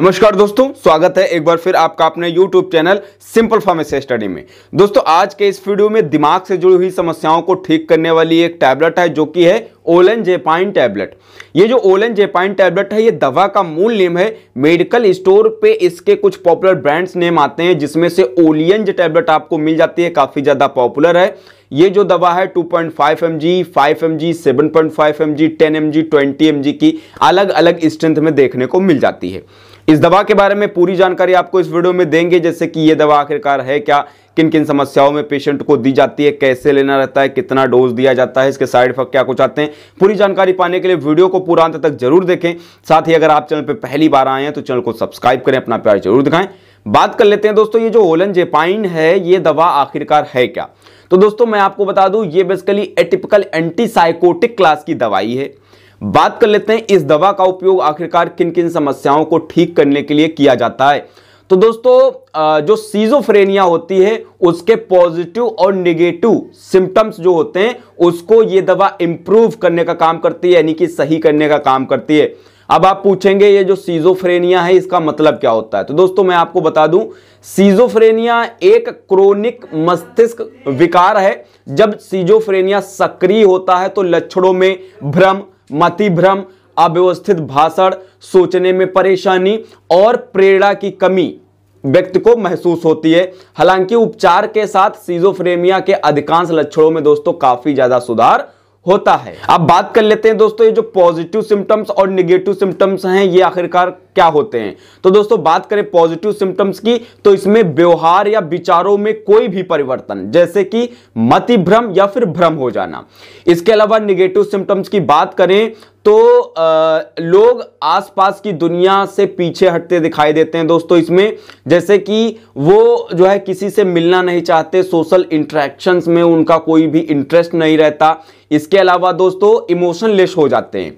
नमस्कार दोस्तों स्वागत है एक बार फिर आपका अपने YouTube channel simple pharmacy study में दोस्तों आज के इस वीडियो में दिमाग से जुड़ी हुई समस्याओं को ठीक करने वाली एक टैबलेट है जो कि है ओलन जेपाइन टैबलेट ये जो ओलन जेपाइन टैबलेट है ये दवा का मूल नेम है मेडिकल स्टोर पे इसके कुछ पॉपुलर ब्रांड्स नेम आते हैं जिसमें से ओलियन जो टैबलेट आपको मिल जाती है काफ़ी ज़्यादा पॉपुलर है ये जो दवा है 2.5 point five M G five M G seven point five M G ten M G twenty M G की अलग अलग स्ट्रेंथ में देखने को मिल जाती है इस दवा के बारे में पूरी जानकारी आपको इस वीडियो में देंगे जैसे कि ये दवा आखिरकार है क्या किन किन समस्याओं में पेशेंट को दी जाती है कैसे लेना रहता है कितना डोज दिया जाता है इसके साइड इफेक्ट क्या कुछ आते हैं पूरी जानकारी पाने के लिए वीडियो को पूरा अंत तक जरूर देखें साथ ही अगर आप चैनल पर पहली बार आए हैं तो चैनल को सब्सक्राइब करें अपना प्यार जरूर दिखाएं बात कर लेते हैं दोस्तों ये जो ओलन जेपाइन है ये दवा आखिरकार है क्या तो दोस्तों मैं आपको बता दूं ये बेसिकली एटिपिकल एंटीसाइकोटिक क्लास की दवाई है बात कर लेते हैं इस दवा का उपयोग आखिरकार किन किन समस्याओं को ठीक करने के लिए किया जाता है तो दोस्तों जो सीजोफ्रेनिया होती है उसके पॉजिटिव और निगेटिव सिम्टम्स जो होते हैं उसको ये दवा इंप्रूव करने का काम करती है यानी कि सही करने का काम करती है अब आप पूछेंगे ये जो सीजोफ्रेनिया है इसका मतलब क्या होता है तो दोस्तों मैं आपको बता दूं सीजोफ्रेनिया एक क्रोनिक मस्तिष्क विकार है जब सीजोफ्रेनिया सक्रिय होता है तो लक्षणों में भ्रम मति भ्रम अव्यवस्थित भाषण सोचने में परेशानी और प्रेरणा की कमी व्यक्ति को महसूस होती है हालांकि उपचार के साथ सीजोफ्रेमिया के अधिकांश लक्षणों में दोस्तों काफी ज्यादा सुधार होता है अब बात कर लेते हैं दोस्तों ये जो पॉजिटिव सिम्टम्स और निगेटिव सिम्टम्स हैं ये आखिरकार क्या होते हैं तो दोस्तों बात करें पॉजिटिव सिम्टम्स की तो इसमें व्यवहार या विचारों में कोई भी परिवर्तन जैसे कि मति भ्रम या फिर भ्रम हो जाना इसके अलावा निगेटिव सिम्टम्स की बात करें तो आ, लोग आसपास की दुनिया से पीछे हटते दिखाई देते हैं दोस्तों इसमें जैसे कि वो जो है किसी से मिलना नहीं चाहते सोशल इंट्रैक्शंस में उनका कोई भी इंटरेस्ट नहीं रहता इसके अलावा दोस्तों इमोशनलेस हो जाते हैं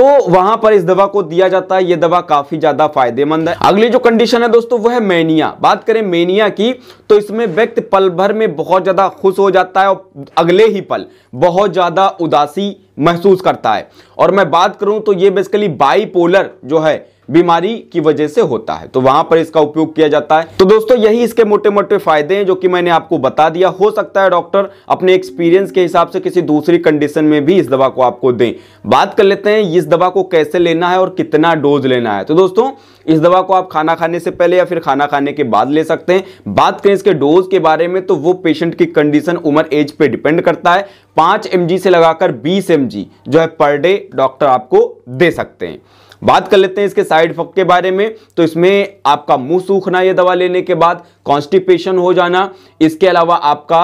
तो वहां पर इस दवा को दिया जाता है ये दवा काफी ज्यादा फायदेमंद है अगली जो कंडीशन है दोस्तों वह है मैनिया बात करें मैनिया की तो इसमें व्यक्ति पल भर में बहुत ज्यादा खुश हो जाता है और अगले ही पल बहुत ज्यादा उदासी महसूस करता है और मैं बात करूं तो ये बेसिकली बाईपोलर जो है बीमारी की वजह से होता है तो वहां पर इसका उपयोग किया जाता है तो दोस्तों यही इसके मोटे मोटे फायदे हैं जो कि मैंने आपको बता दिया हो सकता है डॉक्टर अपने एक्सपीरियंस के हिसाब से किसी दूसरी कंडीशन में भी इस दवा को आपको दें बात कर लेते हैं इस दवा को कैसे लेना है और कितना डोज लेना है तो दोस्तों इस दवा को आप खाना खाने से पहले या फिर खाना खाने के बाद ले सकते हैं बात करें इसके डोज के बारे में तो वो पेशेंट की कंडीशन उम्र एज पे डिपेंड करता है पांच एम से लगाकर बीस एम जो है पर डे डॉक्टर आपको दे सकते हैं बात कर लेते हैं इसके साइड इफेक्ट के बारे में तो इसमें आपका मुंह सूखना यह दवा लेने के बाद कॉन्स्टिपेशन हो जाना इसके अलावा आपका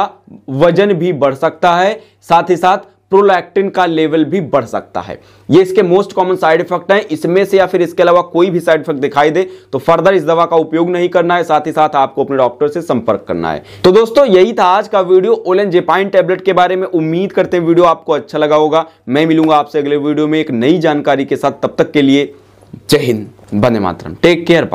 वजन भी बढ़ सकता है साथ ही साथ प्रोलैक्टिन का लेवल भी बढ़ सकता है ये इसके मोस्ट कॉमन साइड इफेक्ट हैं इसमें से या फिर इसके अलावा कोई भी साइड इफेक्ट दिखाई दे तो फर्दर इस दवा का उपयोग नहीं करना है साथ ही साथ आपको अपने डॉक्टर से संपर्क करना है तो दोस्तों यही था आज का वीडियो ओलेन जेपाइन टैबलेट के बारे में उम्मीद करते हैं वीडियो आपको अच्छा लगा होगा मैं मिलूंगा आपसे अगले वीडियो में एक नई जानकारी के साथ तब तक के लिए जय हिंद बने मातरम टेक केयर बाय